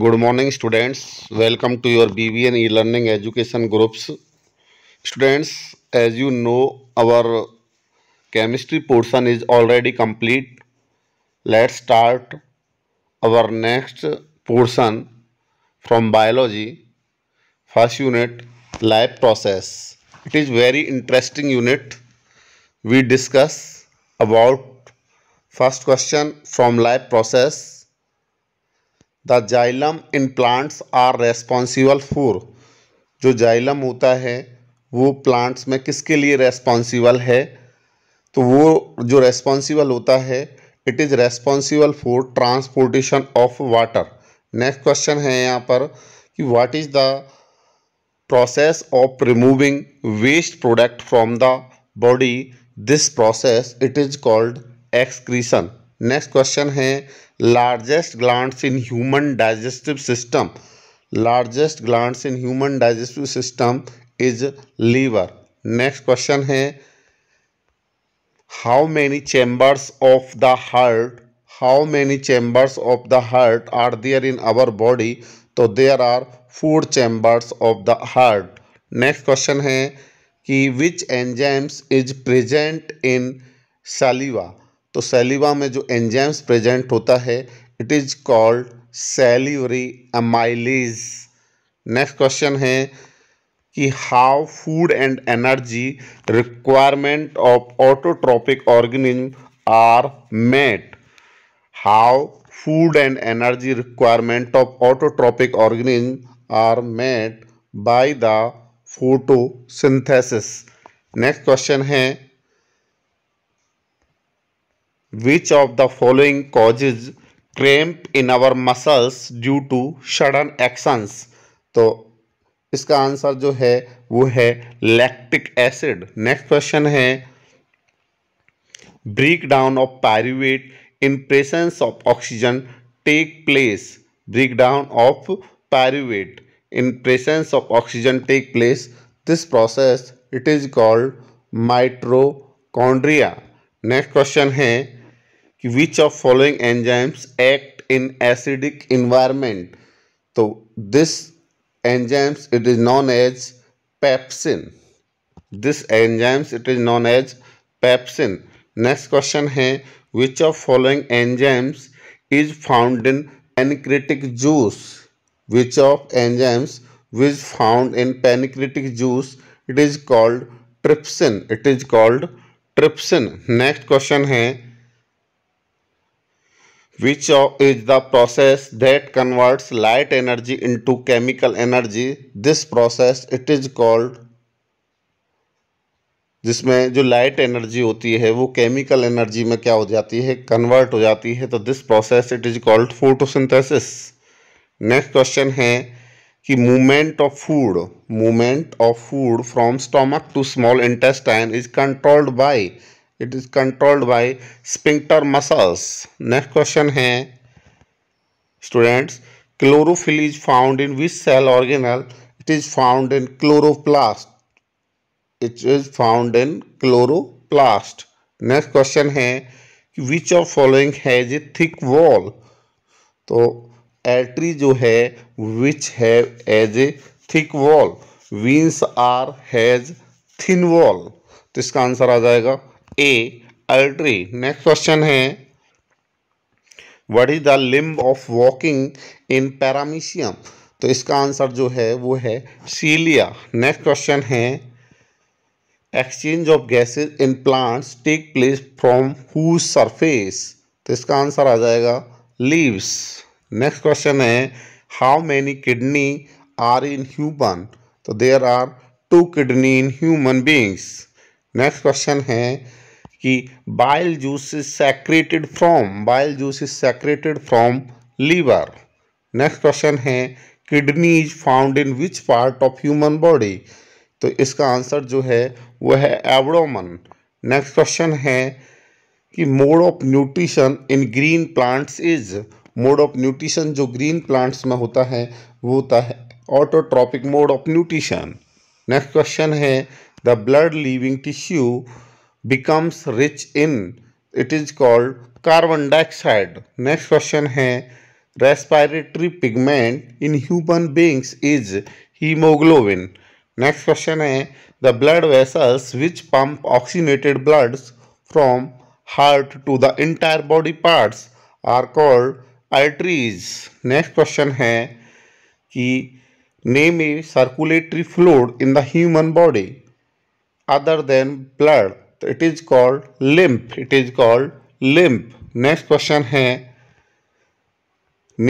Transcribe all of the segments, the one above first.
good morning students welcome to your bbn e-learning education groups students as you know our chemistry portion is already complete let's start our next portion from biology first unit life process it is very interesting unit we discuss about first question from life process the xylem in plants are responsible for जो xylem होता है वो plants में किसके लिए responsible है तो वो जो रेस्पॉन्सिबल होता है it is responsible for transportation of water next question है यहाँ पर कि what is the process of removing waste product from the body this process it is called excretion next question है largest gland in human digestive system largest gland in human digestive system is liver next question है how many chambers of the heart how many chambers of the heart are there in our body तो there are four chambers of the heart next question है कि which enzymes is present in saliva तो saliva में जो enzymes present होता है it is called salivary amylase next question है कि how food and energy requirement of autotrophic organism are met how food and energy requirement of autotrophic organism are met by the photosynthesis next question है Which of the following causes cramp in our muscles due to sudden actions तो इसका answer जो है वो है lactic acid next question है break down of pyruvate in presence of oxygen take place break down of pyruvate in presence of oxygen take place this process it is called mitochondria next question है which of following enzymes act in acidic environment so this enzymes it is known as pepsin this enzymes it is known as pepsin next question hai which of following enzymes is found in pancreatic juice which of enzymes which found in pancreatic juice it is called trypsin it is called trypsin next question hai which is the process that converts light energy into chemical energy this process it is called जिसमें जो light energy होती है वो chemical energy में क्या हो जाती है कन्वर्ट हो जाती है तो this process it is called photosynthesis next question है कि movement of food movement of food from stomach to small intestine is controlled by it is controlled by sphincter muscles next question है students chlorophyll is found in which cell organelle it is found in chloroplast it is found in chloroplast next question है which of following has a thick wall तो artery जो है विच है has a thick wall veins are has thin wall तो इसका answer आ जाएगा a artery next question है what is the limb of walking in paramecium तो इसका आंसर जो है वो है सीलिया नेक्स्ट क्वेश्चन है exchange of gases in plants take place from whose surface तो इसका आंसर आ जाएगा लीव्स नेक्स्ट क्वेश्चन है how many kidney are in human तो there are two kidney in human beings next question है कि bile juice is secreted from bile juice is secreted from liver next question है kidney is found in which part of human body तो इसका answer जो है वह है एवडोमन next question है कि mode of nutrition in green plants is mode of nutrition जो ग्रीन प्लांट्स में होता है वो होता है autotrophic mode of nutrition next question है the blood living tissue becomes rich in it is called carbon dioxide next question hai respiratory pigment in human beings is hemoglobin next question hai the blood vessels which pump oxygenated blood from heart to the entire body parts are called arteries next question hai कि name a circulatory fluid in the human body other than blood तो it is called lymph it is called lymph next question है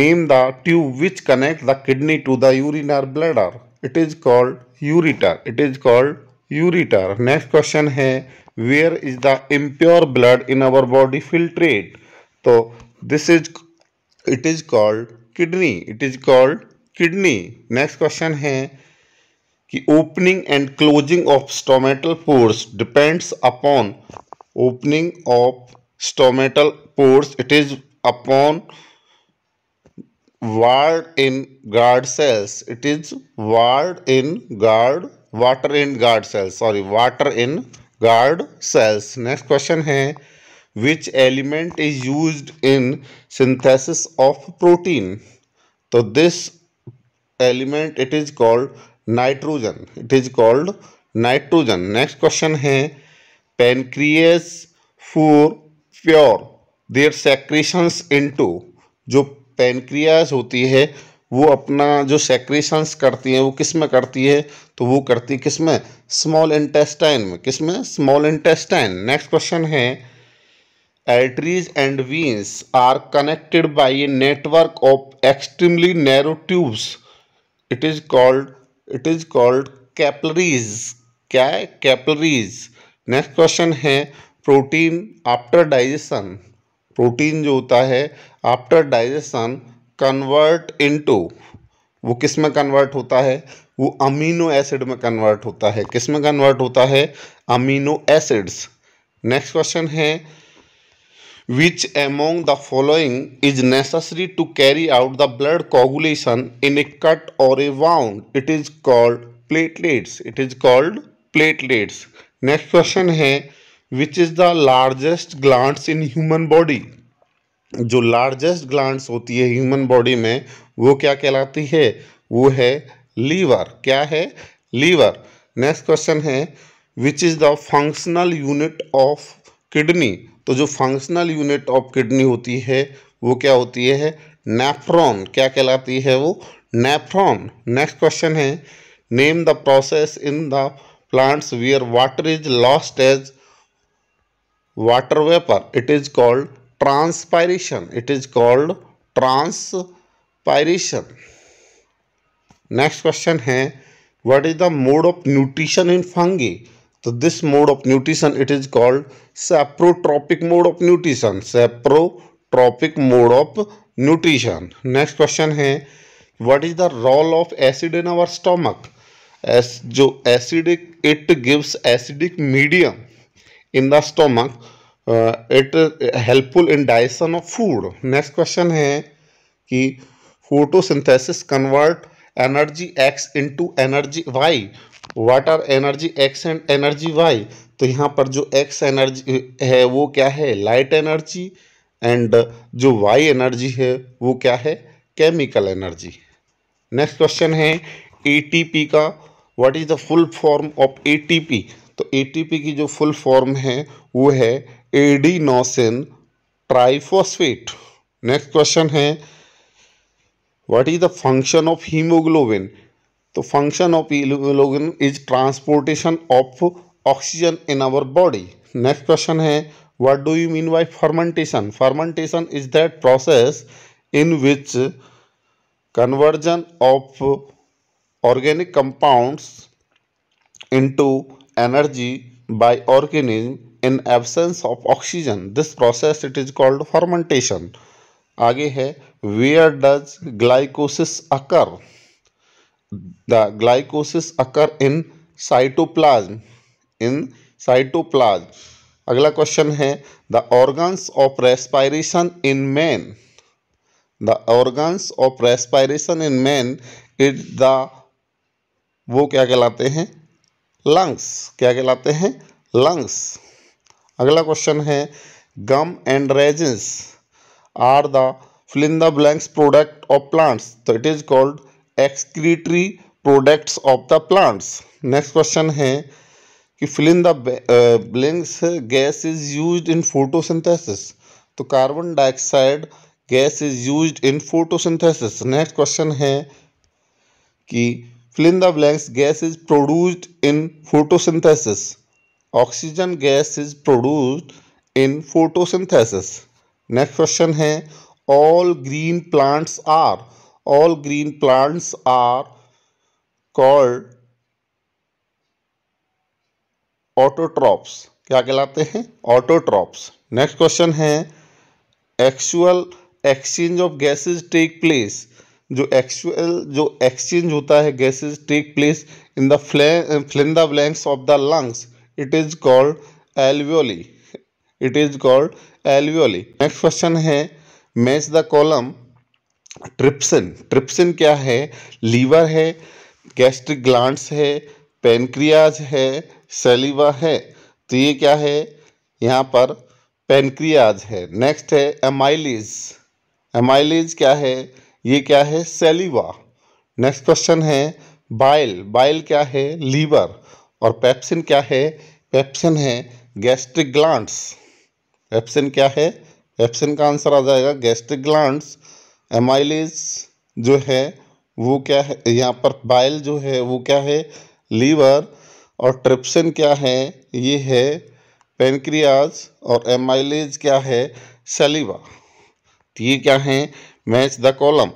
name the tube which connect the kidney to the urinary bladder it is called ureter it is called ureter next question है where is the impure blood in our body filtrate तो this is it is called kidney it is called kidney next question है कि opening and closing of stomatal pores depends upon opening of stomatal pores it is upon ward in guard cells it is ward in guard water in guard cells sorry water in guard cells next question है which element is use in synthesis of protein तो this element it is called nitrogen it is called nitrogen next question है pancreas for pour their secretions into जो pancreas होती है वो अपना जो secretions करती है वो किस में करती है तो वो करती है किस में स्मॉल इंटेस्टाइन में किस में स्मॉल इंटेस्टाइन नेक्स्ट क्वेश्चन है arteries and veins are connected by a network of extremely narrow tubes it is called it is called capillaries क्या है कैपलरीज नेक्स्ट क्वेश्चन है प्रोटीन आफ्टर डाइजेशन प्रोटीन जो होता है आफ्टर डाइजेशन कन्वर्ट इनटू वो किस में कन्वर्ट होता है वो अमीनो एसिड में कन्वर्ट होता है किस में कन्वर्ट होता है अमीनो एसिड्स नेक्स्ट क्वेश्चन है which among the following is necessary to carry out the blood coagulation in a cut or a wound it is called platelets it is called platelets next question है which is the largest gland in human body जो largest glands होती है human body में वो क्या कहलाती है वो है लीवर क्या है लीवर नेक्स्ट क्वेश्चन है which is the functional unit of kidney तो जो फंक्शनल यूनिट ऑफ किडनी होती है वो क्या होती है नेफ्रॉन क्या कहलाती है वो नेफ्रॉन नेक्स्ट क्वेश्चन है name the process in the plants where water is lost as water vapour it is called transpiration it is called transpiration next question है what is the mode of nutrition in fungi तो this mode of nutrition it is called saprotrophic mode of nutrition saprotrophic mode of nutrition next question है what is the role of acid in our stomach as जो acidic it gives acidic medium in the stomach it helpful in digestion of food next question है कि photosynthesis convert energy X into energy Y what are energy X and energy Y तो यहाँ पर जो x energy है वो क्या है लाइट एनर्जी एंड जो वाई एनर्जी है वो क्या है केमिकल एनर्जी नेक्स्ट क्वेश्चन है एटीपी का what is the full form of ATP तो एटीपी की जो फुल फॉर्म है वो है एडीनोसिन ट्राइफोस्फेट नेक्स्ट क्वेश्चन है what is the function of haemoglobin तो function of haemoglobin is transportation of oxygen in our body next question है what do you mean by fermentation fermentation is that process in which conversion of organic compounds into energy by organism in absence of oxygen this process it is called fermentation आगे है where does glycosis occur the glycosis occur in cytoplasm in cytoplasm agla question hai the organs of respiration in man the organs of respiration in man is the वो क्या कहलाते हैं lungs क्या कहलाते हैं lungs अगला क्वेश्चन है gum and resins are the fill in the blanks product of plants तो it is called excretory products of the plants next question है कि filling the blanks gas is use in photosynthesis तो carbon dioxide gas is use in photosynthesis next question है कि filling the blanks gas is produced in photosynthesis oxygen gas is produced in photosynthesis next question है all green plants are All green plants are called autotrophs क्या कहलाते हैं autotrophs next question है actual exchange of gases take place जो actual जो exchange होता है gases take place in the fill in the blanks of the lungs it is called alveoli it is called alveoli next question है match the column trypsin trypsin क्या है liver है gastric glands है pancreas है saliva है तो ये क्या है यहाँ पर पेनक्रियाज है नेक्स्ट है एमाइलिज एमाइलिज क्या है ये क्या है सेलिवा नेक्स्ट क्वेश्चन है बाइल बाइल क्या है लीवर और पेप्सिन क्या है पेप्सिन है गैस्ट्रिक ग्लैंड्स पेप्सिन क्या है पेप्सिन का आंसर आ जाएगा गैस्ट्रिक ग्लैंड्स एमाइलेज जो है वो क्या है यहाँ पर बाइल जो है वो क्या है लीवर और ट्रिप्सन क्या है ये है पेनक्रियाज और एमाइलेज क्या है सलीवा तो ये क्या है मैच द कॉलम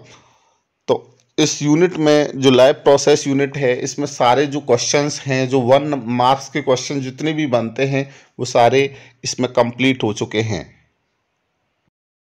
तो इस यूनिट में जो लाइव प्रोसेस यूनिट है इसमें सारे जो क्वेश्चंस हैं जो वन मार्क्स के क्वेश्चन जितने भी बनते हैं वो सारे इसमें कंप्लीट हो चुके हैं